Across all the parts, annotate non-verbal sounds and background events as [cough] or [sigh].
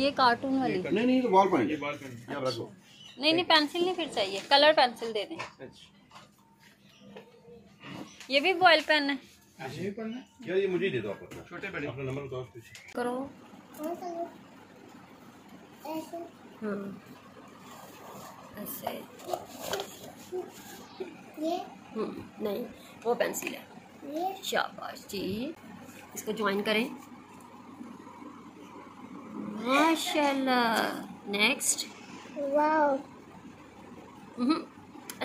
ये कार्टून वाली नहीं नहीं तो बॉल पेन अच्छा। नहीं नहीं पेंसिल नहीं फिर चाहिए कलर पेंसिल दे दें अच्छा। ये भी बॉल पेन है यार ये मुझे दे दो आप छोटे बड़े अपना नंबर बताओ करो हम्म, ऐसे ये हम्म, नहीं वो पेंसिल है शाबाश जी इसको ज्वाइन करें माशाल्लाह नेक्स्ट वाओ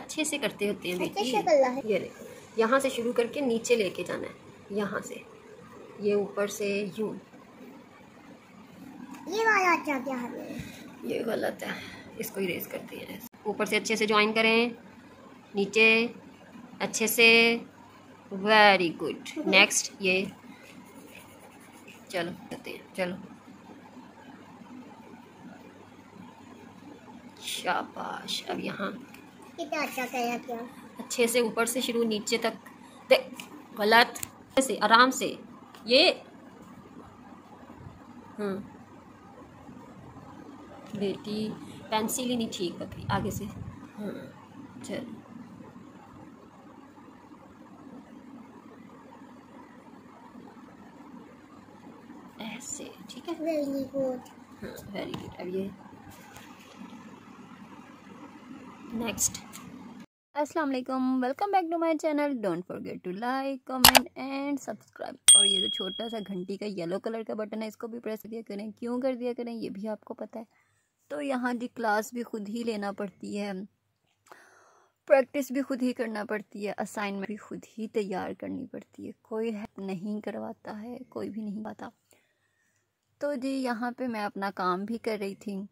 अच्छे से करते होते अच्छा, हैं ये यहाँ से शुरू करके नीचे लेके जाना है यहाँ से ये ऊपर से यू ये वाला अच्छा क्या है ये गलत है इसको इरेज करते हैं ऊपर से अच्छे से ज्वाइन करें नीचे अच्छे से वेरी गुड नेक्स्ट ये चलो करते हैं चलो शाबाश अब यहाँ कितना तो अच्छा किया क्या अच्छे से ऊपर से शुरू नीचे तक देख गलत से आराम से ये हम्म बेटी पेंसिल ही नहीं ठीक पकड़ी आगे से हम्म चल ऐसे ठीक है वेरी गुड हाँ वेरी गुड अब ये नेक्स्ट अस्सलाम वालेकुम welcome back to my channel don't forget to like comment and subscribe और ये जो छोटा सा घंटी का येलो कलर का बटन है इसको भी प्रेस कर दिया करें क्यों कर दिया करें ये भी आपको पता है तो यहाँ की क्लास भी खुद ही लेना पड़ती है प्रैक्टिस भी खुद ही करना पड़ती है असाइनमेंट भी खुद ही तैयार करनी पड़ती है कोई हेल्प नहीं करवाता है कोई भी नहीं पाता तो जी यहाँ पे मैं अपना काम भी कर रही थी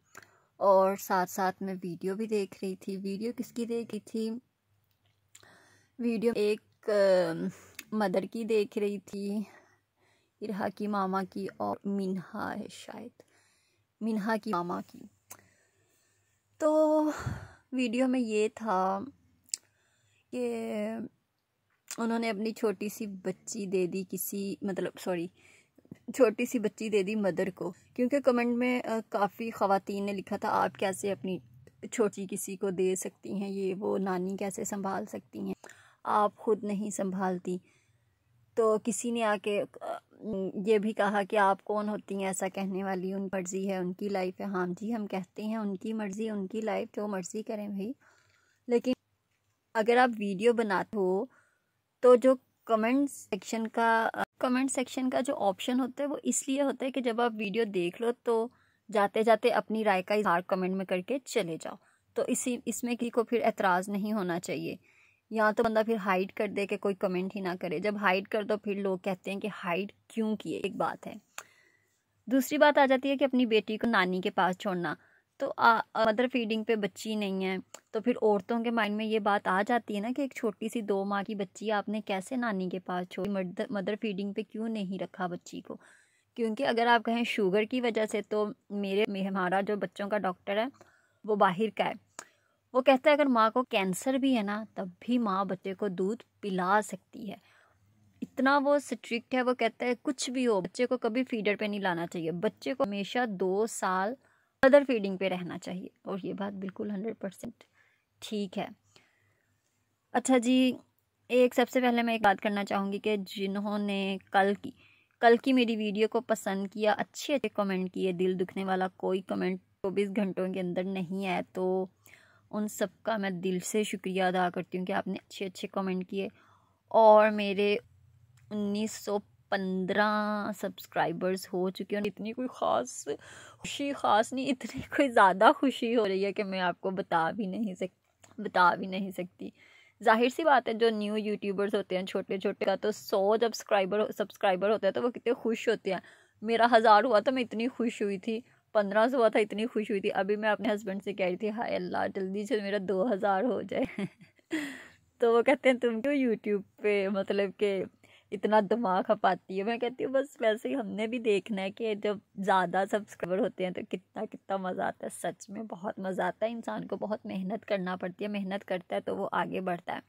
और साथ साथ मैं वीडियो भी देख रही थी वीडियो किसकी देखी थी वीडियो एक आ, मदर की देख रही थी इरहा की मामा की और मिनहा है शायद मिनहा की मामा की तो वीडियो में ये था कि उन्होंने अपनी छोटी सी बच्ची दे दी किसी मतलब सॉरी छोटी सी बच्ची दे दी मदर को क्योंकि कमेंट में काफ़ी ख़वान ने लिखा था आप कैसे अपनी छोटी किसी को दे सकती हैं ये वो नानी कैसे संभाल सकती हैं आप खुद नहीं संभालती तो किसी ने आके ये भी कहा कि आप कौन होती हैं ऐसा कहने वाली उन मर्ज़ी है उनकी लाइफ है हाँ जी हम कहते हैं उनकी मर्ज़ी उनकी लाइफ जो मर्ज़ी करें भाई लेकिन अगर आप वीडियो बनाते हो तो जो कमेंट सेक्शन का कमेंट सेक्शन का जो ऑप्शन होता है वो इसलिए होता है कि जब आप वीडियो देख लो तो जाते जाते अपनी राय का इजहार कमेंट में करके चले जाओ तो इसी इसमें किसी को फिर एतराज़ नहीं होना चाहिए या तो बंदा फिर हाइड कर दे कि कोई कमेंट ही ना करे जब हाइड कर दो फिर लोग कहते हैं कि हाइड क्यों किए एक बात है दूसरी बात आ जाती है कि अपनी बेटी को नानी के पास छोड़ना तो आ, मदर फीडिंग पे बच्ची नहीं है तो फिर औरतों के माइंड में ये बात आ जाती है ना कि एक छोटी सी दो माँ की बच्ची आपने कैसे नानी के पास छोड़ी मदर मदर फीडिंग पे क्यों नहीं रखा बच्ची को क्योंकि अगर आप कहें शुगर की वजह से तो मेरे हमारा जो बच्चों का डॉक्टर है वो बाहर का है वो कहता है अगर माँ को कैंसर भी है ना तब भी माँ बच्चे को दूध पिला सकती है इतना वो स्ट्रिक्ट है वो कहता है कुछ भी हो बच्चे को कभी फीडर पे नहीं लाना चाहिए बच्चे को हमेशा दो साल मदर फीडिंग पे रहना चाहिए और ये बात बिल्कुल हंड्रेड परसेंट ठीक है अच्छा जी एक सबसे पहले मैं एक बात करना चाहूँगी कि जिन्होंने कल की कल की मेरी वीडियो को पसंद किया अच्छे अच्छे कमेंट किए दिल दुखने वाला कोई कमेंट चौबीस घंटों के अंदर नहीं आया तो उन सब का मैं दिल से शुक्रिया अदा करती हूँ कि आपने अच्छे अच्छे कमेंट किए और मेरे उन्नीस सौ पंद्रह सब्सक्राइबर्स हो चुके हैं इतनी कोई ख़ास खुशी ख़ास नहीं इतनी कोई ज़्यादा खुशी हो रही है कि मैं आपको बता भी नहीं सक बता भी नहीं सकती जाहिर सी बात है जो न्यू यूट्यूबर्स होते हैं छोटे छोटे का तो सौ सब्सक्राइबर सब्सक्राइबर होते हैं तो वो कितने खुश होते हैं मेरा हज़ार हुआ तो मैं इतनी खुश हुई थी पंद्रह सौ हुआ था इतनी खुश हुई थी अभी मैं अपने हस्बैंड से कह रही थी हाय अल्लाह जल्दी से मेरा दो हज़ार हो जाए [laughs] तो वो कहते हैं तुम क्यों यूट्यूब पे मतलब के इतना दिमाग खपाती है मैं कहती हूँ बस वैसे ही हमने भी देखना है कि जब ज़्यादा सब्सक्राइबर होते हैं तो कितना कितना मज़ा आता है सच में बहुत मज़ा आता है इंसान को बहुत मेहनत करना पड़ती है मेहनत करता है तो वो आगे बढ़ता है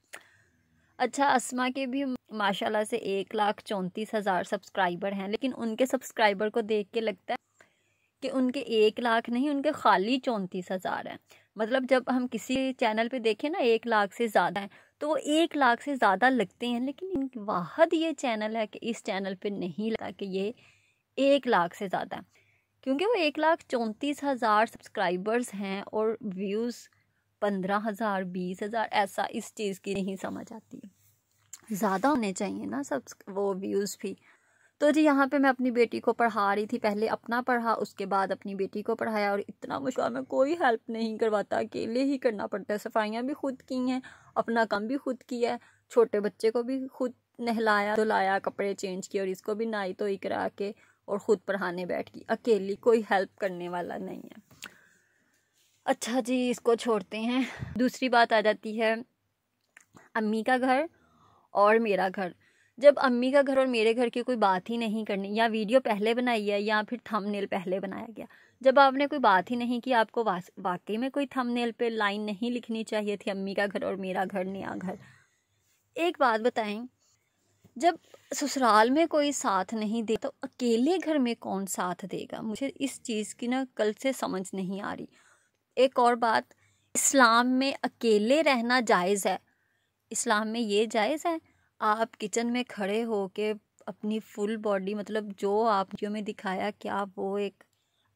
अच्छा असमा के भी माशाल्लाह से एक लाख चौंतीस हज़ार सब्सक्राइबर हैं लेकिन उनके सब्सक्राइबर को देख के लगता है कि उनके एक लाख नहीं उनके खाली चौंतीस हज़ार हैं मतलब जब हम किसी चैनल पे देखें ना एक लाख से ज़्यादा हैं तो वो एक लाख से ज़्यादा लगते हैं लेकिन वाहद ये चैनल है कि इस चैनल पर नहीं लगा कि ये एक लाख से ज़्यादा क्योंकि वो एक लाख चौंतीस हज़ार सब्सक्राइबर्स हैं और व्यूज़ पंद्रह हज़ार बीस हज़ार ऐसा इस चीज़ की नहीं समझ आती ज़्यादा होने चाहिए ना सब्स वो व्यूज़ भी तो जी यहाँ पे मैं अपनी बेटी को पढ़ा रही थी पहले अपना पढ़ा उसके बाद अपनी बेटी को पढ़ाया और इतना मुश्किल में कोई हेल्प नहीं करवाता अकेले ही करना पड़ता है सफाइयाँ भी खुद की हैं अपना काम भी खुद किया है छोटे बच्चे को भी खुद नहलाया धुलाया कपड़े चेंज किए और इसको भी नहाई धोई करा के और ख़ुद पढ़ाने बैठ गई अकेली कोई हेल्प करने वाला नहीं है अच्छा जी इसको छोड़ते हैं दूसरी बात आ जाती है अम्मी का घर और मेरा घर जब अम्मी का घर और मेरे घर की कोई बात ही नहीं करनी या वीडियो पहले बनाई है या फिर थंबनेल पहले बनाया गया जब आपने कोई बात ही नहीं की आपको वाकई में कोई थंबनेल पे लाइन नहीं लिखनी चाहिए थी अम्मी का घर और मेरा घर नया घर एक बात बताएं जब ससुराल में कोई साथ नहीं दे तो अकेले घर में कौन साथ देगा मुझे इस चीज़ की ना कल से समझ नहीं आ रही एक और बात इस्लाम में अकेले रहना जायज़ है इस्लाम में ये जायज़ है आप किचन में खड़े हो के अपनी फुल बॉडी मतलब जो आप जो में दिखाया क्या वो एक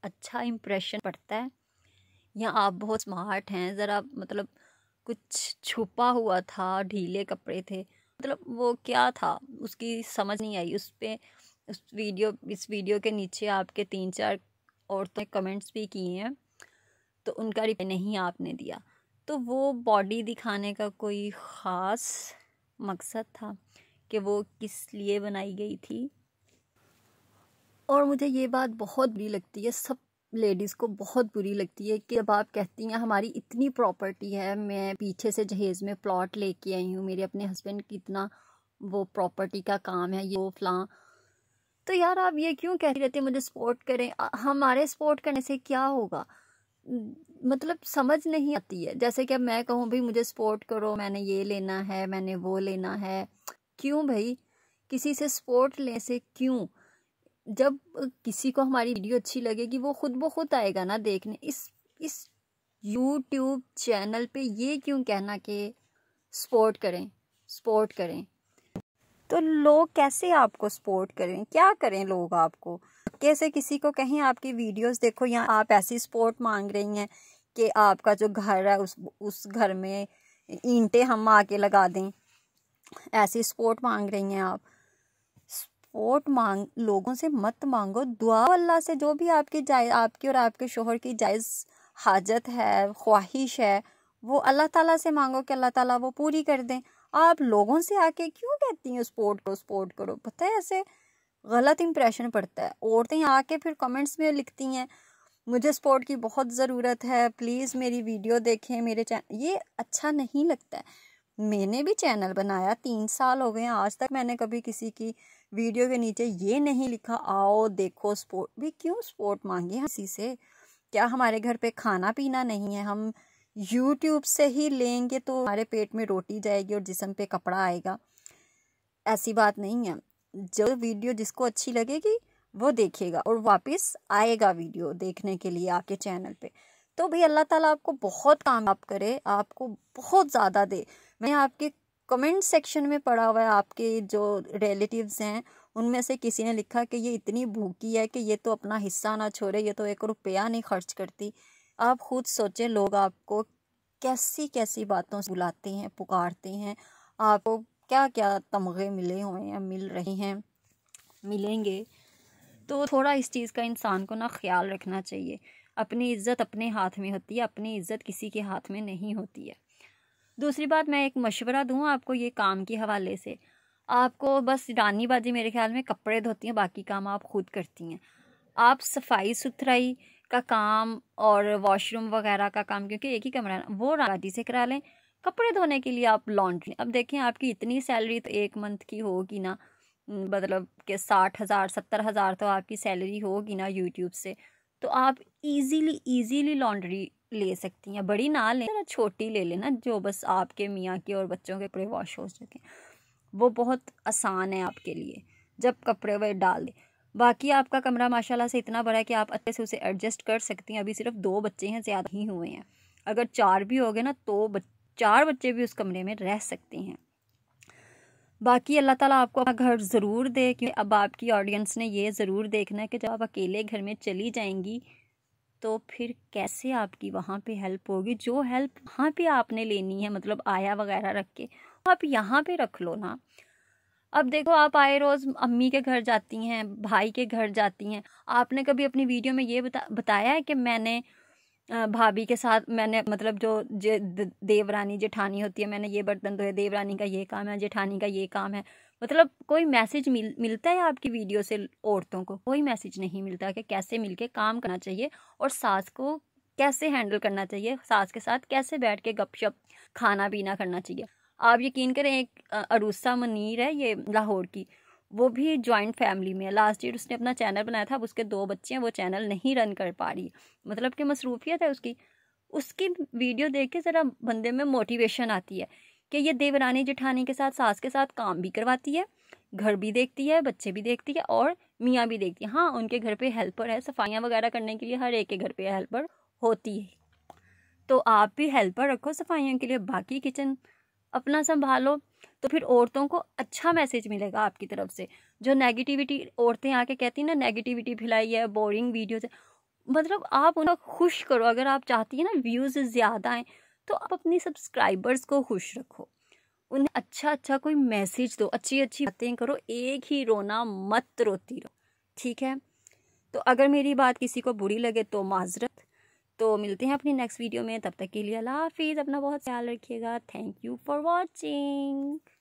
अच्छा इम्प्रेशन पड़ता है या आप बहुत स्मार्ट हैं ज़रा मतलब कुछ छुपा हुआ था ढीले कपड़े थे मतलब वो क्या था उसकी समझ नहीं आई उस पर उस वीडियो इस वीडियो के नीचे आपके तीन चार औरतों ने कमेंट्स भी किए हैं तो उनका रिप्लाई नहीं आपने दिया तो वो बॉडी दिखाने का कोई ख़ास मकसद था कि वो किस लिए बनाई गई थी और मुझे ये बात बहुत बुरी लगती है सब लेडीज़ को बहुत बुरी लगती है कि जब आप कहती हैं हमारी इतनी प्रॉपर्टी है मैं पीछे से जहेज़ में प्लॉट लेके आई हूँ मेरे अपने हस्बैंड की इतना वो प्रॉपर्टी का काम है ये वो तो यार आप ये क्यों कहती रहते मुझे सपोर्ट करें हमारे सपोर्ट करने से क्या होगा मतलब समझ नहीं आती है जैसे कि अब मैं कहूँ भाई मुझे सपोर्ट करो मैंने ये लेना है मैंने वो लेना है क्यों भाई किसी से सपोर्ट ले से क्यों जब किसी को हमारी वीडियो अच्छी लगेगी वो खुद ब खुद आएगा ना देखने इस इस यूट्यूब चैनल पे ये क्यों कहना कि सपोर्ट करें सपोर्ट करें तो लोग कैसे आपको सपोर्ट करें क्या करें लोग आपको कैसे किसी को कहें आपकी वीडियोस देखो या आप ऐसी सपोर्ट मांग रही हैं कि आपका जो घर है उस उस घर में ईंटें हम आके लगा दें ऐसी सपोर्ट मांग रही हैं आप सपोर्ट मांग लोगों से मत मांगो दुआ अल्लाह से जो भी आपकी जाय आपकी और आपके शोहर की जायज़ हाजत है ख्वाहिश है वो अल्लाह ताला से मांगो कि अल्लाह ताला वो पूरी कर दें आप लोगों से आके क्यों कहती हैं सपोर्ट करो सपोर्ट करो पता है ऐसे गलत इम्प्रेशन पड़ता है औरतें आके फिर कमेंट्स में लिखती हैं मुझे स्पोर्ट की बहुत ज़रूरत है प्लीज़ मेरी वीडियो देखें मेरे चैनल ये अच्छा नहीं लगता है मैंने भी चैनल बनाया तीन साल हो गए हैं आज तक मैंने कभी किसी की वीडियो के नीचे ये नहीं लिखा आओ देखो स्पोर्ट भी क्यों स्पोर्ट मांगे किसी से क्या हमारे घर पे खाना पीना नहीं है हम यूट्यूब से ही लेंगे तो हमारे पेट में रोटी जाएगी और जिसम पे कपड़ा आएगा ऐसी बात नहीं है जो वीडियो जिसको अच्छी लगेगी वो देखेगा और वापस आएगा वीडियो देखने के लिए आपके चैनल पे तो भाई अल्लाह ताला आपको बहुत कामयाब करे आपको बहुत ज़्यादा दे मैं आपके कमेंट सेक्शन में पढ़ा हुआ है आपके जो रिलेटिव्स हैं उनमें से किसी ने लिखा कि ये इतनी भूखी है कि ये तो अपना हिस्सा ना छोड़े ये तो एक रुपया नहीं खर्च करती आप खुद सोचें लोग आपको कैसी कैसी बातों से बुलाते हैं पुकारते हैं आपको क्या क्या तमगे मिले हुए हैं मिल रहे हैं मिलेंगे तो थोड़ा इस चीज़ का इंसान को ना ख्याल रखना चाहिए अपनी इज़्ज़त अपने हाथ में होती है अपनी इज़्ज़त किसी के हाथ में नहीं होती है दूसरी बात मैं एक मशवरा दूँ आपको ये काम के हवाले से आपको बस बाजी मेरे ख्याल में कपड़े धोती हैं बाकी काम आप खुद करती हैं आप सफाई सुथराई का काम और वॉशरूम वगैरह का काम क्योंकि एक ही कमरा वो राजी से करा लें कपड़े धोने के लिए आप लॉन्ड्री अब देखें आपकी इतनी सैलरी तो एक मंथ की होगी ना मतलब कि साठ हज़ार सत्तर हज़ार तो आपकी सैलरी होगी ना यूट्यूब से तो आप इजीली इजीली लॉन्ड्री ले सकती हैं बड़ी ना लें ना छोटी ले लेना जो बस आपके मियाँ के और बच्चों के कपड़े वॉश हो सकें वो बहुत आसान है आपके लिए जब कपड़े वे डाल दें बाकी आपका कमरा माशाल्लाह से इतना बड़ा है कि आप अच्छे से उसे एडजस्ट कर सकती हैं अभी सिर्फ दो बच्चे हैं ज़्यादा ही हुए हैं अगर चार भी हो गए ना तो चार बच्चे भी उस कमरे में रह सकते हैं बाकी अल्लाह ताला आपको अपना घर ज़रूर दे क्योंकि अब आपकी ऑडियंस ने ये ज़रूर देखना है कि जब आप अकेले घर में चली जाएंगी तो फिर कैसे आपकी वहाँ पे हेल्प होगी जो हेल्प वहाँ पे आपने लेनी है मतलब आया वगैरह रख के आप यहाँ पे रख लो ना अब देखो आप आए रोज़ अम्मी के घर जाती हैं भाई के घर जाती हैं आपने कभी अपनी वीडियो में ये बता बताया है कि मैंने भाभी के साथ मैंने मतलब जो जे देवरानी जेठानी होती है मैंने ये बर्तन धोए देवरानी का ये काम है जेठानी का ये काम है मतलब कोई मैसेज मिल मिलता है आपकी वीडियो से औरतों को कोई मैसेज नहीं मिलता कि कैसे मिलके काम करना चाहिए और सास को कैसे हैंडल करना चाहिए सास के साथ कैसे बैठ के गपशप खाना पीना करना चाहिए आप यकीन करें एक अरूसा मनीर है ये लाहौर की वो भी जॉइंट फैमिली में लास्ट ईयर उसने अपना चैनल बनाया था अब उसके दो बच्चे हैं वो चैनल नहीं रन कर पा रही मतलब कि मसरूफियत है उसकी उसकी वीडियो देख के ज़रा बंदे में मोटिवेशन आती है कि ये देवरानी जेठानी के साथ सास के साथ काम भी करवाती है घर भी देखती है बच्चे भी देखती है और मियाँ भी देखती है हाँ उनके घर पे हेल्पर है सफाइयाँ वगैरह करने के लिए हर एक के घर पे हेल्पर होती है तो आप भी हेल्पर रखो सफाइयों के लिए बाकी किचन अपना संभालो तो फिर औरतों को अच्छा मैसेज मिलेगा आपकी तरफ से जो नेगेटिविटी औरतें आके कहती हैं ना नेगेटिविटी फैलाई है बोरिंग वीडियोज है मतलब आप उन्हें खुश करो अगर आप चाहती हैं ना व्यूज़ ज़्यादा आए तो आप अपने सब्सक्राइबर्स को खुश रखो उन्हें अच्छा अच्छा कोई मैसेज दो अच्छी अच्छी बातें करो एक ही रोना मत रोती रहो ठीक है तो अगर मेरी बात किसी को बुरी लगे तो माजरत तो मिलते हैं अपनी नेक्स्ट वीडियो में तब तक के लिए अल्लाह हाफिज़ अपना बहुत ख्याल रखिएगा थैंक यू फॉर वॉचिंग